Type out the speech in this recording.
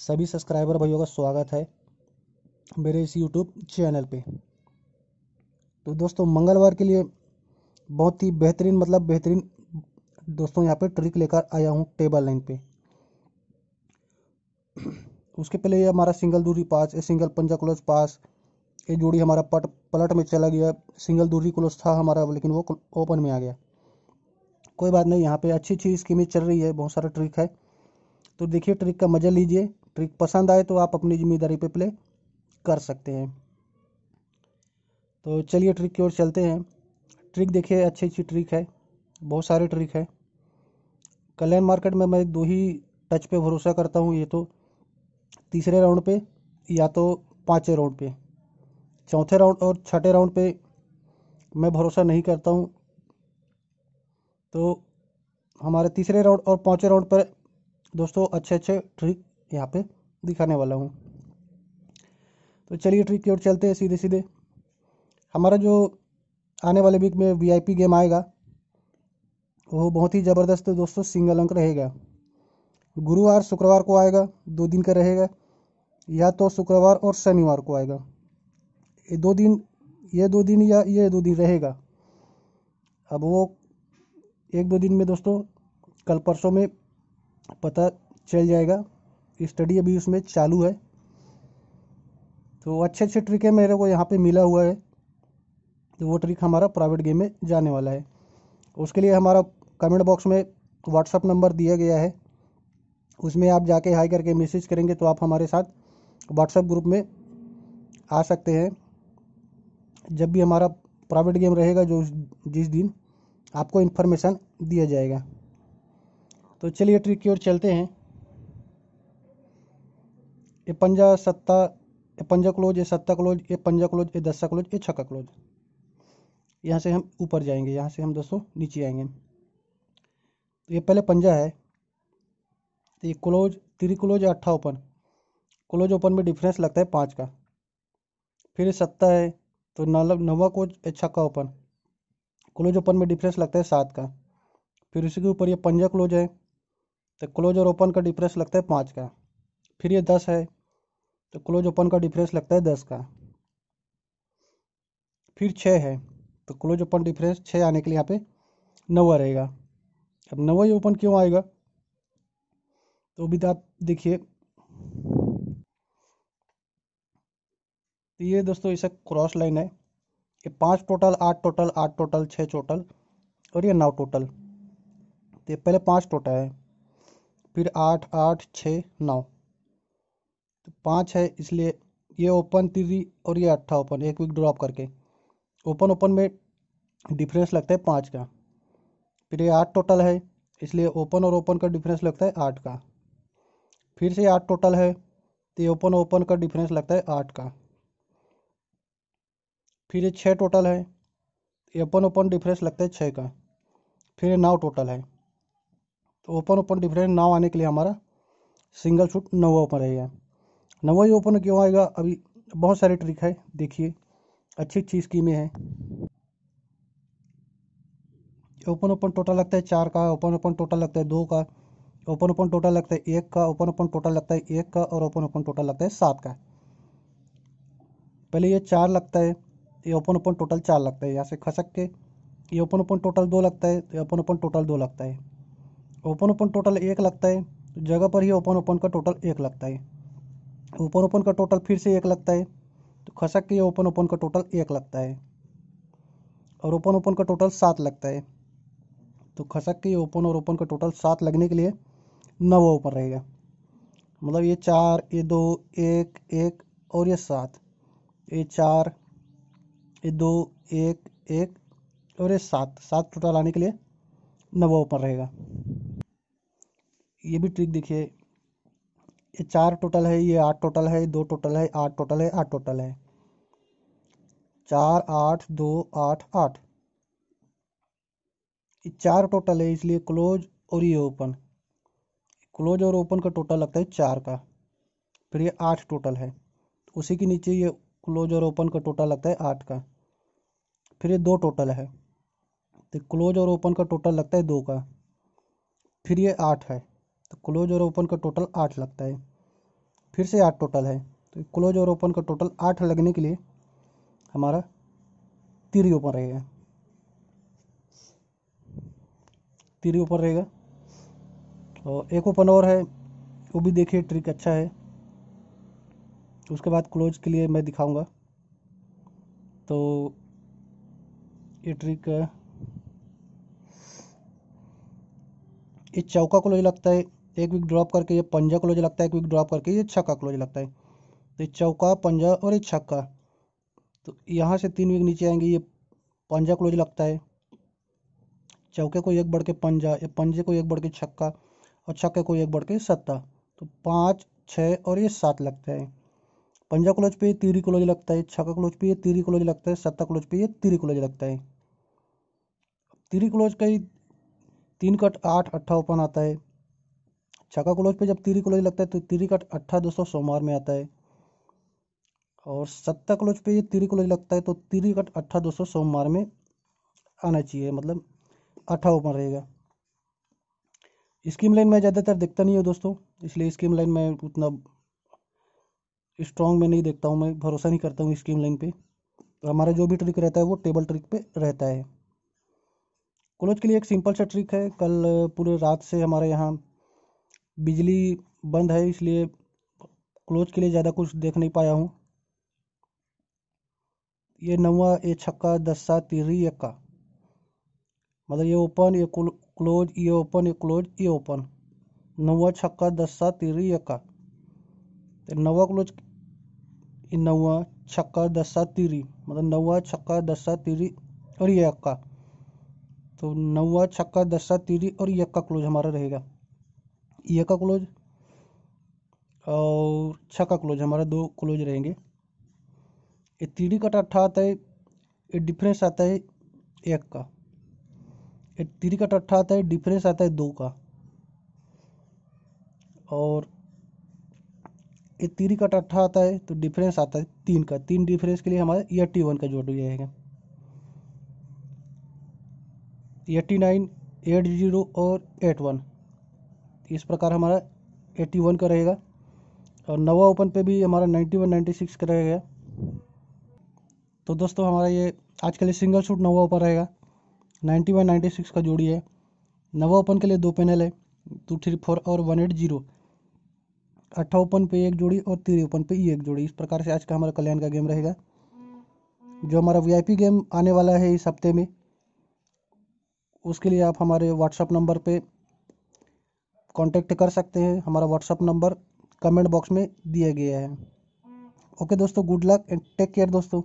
सभी सब्सक्राइबर भाइयों का स्वागत है मेरे इस यूट्यूब चैनल पे तो दोस्तों मंगलवार के लिए बहुत ही बेहतरीन मतलब बेहतरीन दोस्तों यहाँ पे ट्रिक लेकर आया हूँ टेबल लाइन पे उसके पहले ये हमारा सिंगल दूरी पास ये सिंगल पंजा क्लोज पास ये जोड़ी हमारा पट पलट में चला गया सिंगल दूरी क्लोज था हमारा लेकिन वो ओपन में आ गया कोई बात नहीं यहाँ पे अच्छी अच्छी स्कीमें चल रही है बहुत सारा ट्रिक है तो देखिए ट्रिक का मज़ा लीजिए ट्रिक पसंद आए तो आप अपनी ज़िम्मेदारी पे प्ले कर सकते हैं तो चलिए ट्रिक की ओर चलते हैं ट्रिक देखिए अच्छी अच्छी ट्रिक है बहुत सारे ट्रिक है कल्याण मार्केट में मैं दो ही टच पे भरोसा करता हूँ ये तो तीसरे राउंड पे या तो पाँचवें राउंड पे चौथे राउंड और छठे राउंड पे मैं भरोसा नहीं करता हूँ तो हमारे तीसरे राउंड और पाँचवें राउंड पर दोस्तों अच्छे अच्छे ट्रिक यहाँ पे दिखाने वाला हूँ तो चलिए ट्रिक की ओर चलते हैं सीधे सीधे हमारा जो आने वाले वीक में वीआईपी गेम आएगा वो बहुत ही ज़बरदस्त दोस्तों सिंगल अंक रहेगा गुरुवार शुक्रवार को आएगा दो दिन का रहेगा या तो शुक्रवार और शनिवार को आएगा ये दो दिन ये दो दिन या ये दो दिन रहेगा अब वो एक दो दिन में दोस्तों कल परसों में पता चल जाएगा स्टडी अभी उसमें चालू है तो अच्छे अच्छे ट्रिक है मेरे को यहाँ पे मिला हुआ है तो वो ट्रिक हमारा प्राइवेट गेम में जाने वाला है उसके लिए हमारा कमेंट बॉक्स में व्हाट्सअप नंबर दिया गया है उसमें आप जाके हाई करके मैसेज करेंगे तो आप हमारे साथ व्हाट्सएप ग्रुप में आ सकते हैं जब भी हमारा प्राइवेट गेम रहेगा जो जिस दिन आपको इन्फॉर्मेशन दिया जाएगा तो चलिए ट्रिक की ओर चलते हैं ये पंजा सत्ता ये पंजा क्लोज ये सत्ता क्लोज ये पंजा क्लोज ये दस क्लोज ये छक्का क्लोज यहाँ से हम ऊपर जाएंगे यहाँ से हम दोस्तों नीचे आएंगे तो ये पहले पंजा है तो ये क्लोज त्री क्लोज या अट्ठा ओपन क्लोज ओपन में डिफरेंस लगता है पाँच का फिर सत्ता है तो नलब नवा को छक्का ओपन क्लोज ओपन में डिफरेंस लगता है सात का फिर उसी के ऊपर ये पंजा क्लोज है तो क्लोज और ओपन का डिफरेंस लगता है पाँच का फिर ये दस है तो क्लोज ओपन का डिफरेंस लगता है दस का फिर छः है तो क्लोज ओपन डिफरेंस छः आने के लिए यहाँ पे नवा रहेगा अब नवा ही ओपन क्यों आएगा तो अभी तो आप देखिए तो ये दोस्तों इसे क्रॉस लाइन है ये पांच टोटल आठ टोटल आठ टोटल छः टोटल और ये नौ टोटल तो ये पहले पांच टोटल है फिर आठ आठ छः नौ तो पाँच है इसलिए ये ओपन तीसरी और ये अट्ठा ओपन एक विक ड्रॉप करके ओपन ओपन में डिफरेंस लगता है पाँच का फिर ये आठ टोटल है इसलिए ओपन और ओपन का डिफरेंस लगता है आठ का फिर से आठ टोटल है तो ये ओपन ओपन का डिफरेंस लगता है आठ का फिर ये छः टोटल है ये ओपन ओपन डिफरेंस लगता है छः का फिर ये नौ टोटल है तो ओपन ओपन डिफरेंस नौ आने के लिए हमारा सिंगल शूट नौ ओपन रहेगा ना वही ओपन क्यों आएगा अभी बहुत सारे ट्रिक है देखिए अच्छी अच्छी स्कीमें हैं ओपन ओपन टोटल लगता है चार का ओपन ओपन टोटल लगता है दो का ओपन ओपन टोटल लगता है एक का ओपन ओपन टोटल लगता है एक का और ओपन ओपन टोटल लगता है सात का पहले ये चार लगता है ये ओपन ओपन टोटल चार लगता है यहाँ से खसक के ये ओपन ओपन टोटल दो लगता है तो ओपन ओपन टोटल दो लगता है ओपन ओपन टोटल एक लगता है जगह पर ही ओपन ओपन का टोटल एक लगता है ओपन ओपन का टोटल फिर से एक लगता है तो खसक के ओपन ओपन का टोटल एक लगता है और ओपन ओपन का टोटल सात लगता है तो खसक के ओपन और ओपन का टोटल सात लगने के लिए नवा ओपन रहेगा मतलब ये चार ये दो एक एक और ये सात ये चार ये दो एक एक और ये सात सात टोटल आने के लिए नवा ओपन रहेगा ये भी ट्रिक देखिए ये चार टोटल है ये आठ टोटल है दो टोटल है आठ टोटल है आठ टोटल है चार आठ दो आठ आठ ये चार टोटल है इसलिए क्लोज और ये ओपन क्लोज और ओपन का टोटल लगता है चार का फिर ये आठ टोटल है उसी के नीचे ये क्लोज और ओपन का टोटल लगता है आठ का फिर ये दो टोटल है तो क्लोज और ओपन का टोटल लगता है दो का फिर ये आठ है तो क्लोज और ओपन का टोटल आठ लगता है फिर से आठ टोटल है तो क्लोज और ओपन का टोटल आठ लगने के लिए हमारा तीरी ओपन रहेगा तीरी ओपन रहेगा और तो एक ओपन और है वो भी देखिए ट्रिक अच्छा है उसके बाद क्लोज के लिए मैं दिखाऊंगा तो ये ट्रिक ये चौका क्लोज लगता है एक विक ड्रॉप करके ये पंजा क्लोज लगता है एक विक ड्रॉप करके ये छक्का क्लोज लगता है तो ये चौका पंजा और ये छक्का तो यहाँ से तीन विक नीचे आएंगे ये पंजा क्लोज लगता है चौके को एक बढ़ के पंजा ये पंजे को एक बढ़ के छक्का और छक्के को एक बढ़ के सत्ता तो पाँच छः और ये सात लगता है पंजा क्लोज पे ये तीरी क्लोज लगता है छक्का क्लोज पे ये तीरी क्लोज लगता है सत्ता क्लोज पे ये तीरी क्लोज लगता है तीरी क्लोज का ही तीन कट आठ अट्ठावन आता है छका क्लोज पे जब तीरी क्लोज लगता है तो तीरी का अट्ठा दो सौ सोमवार में आता है और सत्ता क्लोज पे ये तीरी क्लोज लगता है तो तीरी का अट्ठा दो सौ सोमवार में आना चाहिए मतलब अट्ठा ओपन रहेगा स्कीम लाइन में ज़्यादातर देखता नहीं हूँ दोस्तों इसलिए स्कीम लाइन में उतना स्ट्रॉन्ग में नहीं देखता हूँ मैं भरोसा नहीं करता हूँ स्कीम लाइन पे तो हमारा जो भी ट्रिक रहता है वो टेबल ट्रिक पे रहता है क्लोज के लिए एक सिंपल सा ट्रिक है कल पूरे रात से हमारे यहाँ बिजली बंद है इसलिए क्लोज के लिए ज़्यादा कुछ देख नहीं पाया हूँ ये नवा ए छक्का दस्सा तिरी यक्का मतलब ये ओपन ये क्लोज ये ओपन ये क्लोज ये ओपन नवा छक्का दस्सा तिरी यक्का तो नवा क्लोज नवा छक्का दस्सा तिरी मतलब नवा छक्का दस्सा तिरी और ये यक्का तो नवा छक्का दस्सा तिरी और यक्का क्लोज हमारा रहेगा ये का क्लोज और छ का क्लोज हमारा दो क्लोज रहेंगे ये तीड़ी कट अट्ठा आता है ये डिफरेंस आता है एक का ये तीड़ी कट अट्ठा आता है डिफरेंस आता है दो का और ये तीरी कट अट्ठा आता है तो डिफरेंस आता है तीन का तीन डिफरेंस के लिए हमारे ये टी वन का जोड़ रहेगा एटी नाइन एट जीरो और एट वन इस प्रकार हमारा 81 का रहेगा और नवा ओपन पे भी हमारा 91 96 का रहेगा तो दोस्तों हमारा ये आज के लिए सिंगल शूट नवा ओपन रहेगा 91 96 का जोड़ी है नवा ओपन के लिए दो पैनल है टू थ्री फोर और वन एट जीरो अट्ठा ओपन पे एक जोड़ी और तीन ओपन पे एक जोड़ी इस प्रकार से आज का हमारा कल्याण का गेम रहेगा जो हमारा वीआईपी गेम आने वाला है इस हफ्ते में उसके लिए आप हमारे व्हाट्सअप नंबर पे कांटेक्ट कर सकते हैं हमारा व्हाट्सअप नंबर कमेंट बॉक्स में दिया गया है ओके दोस्तों good luck and take care दोस्तों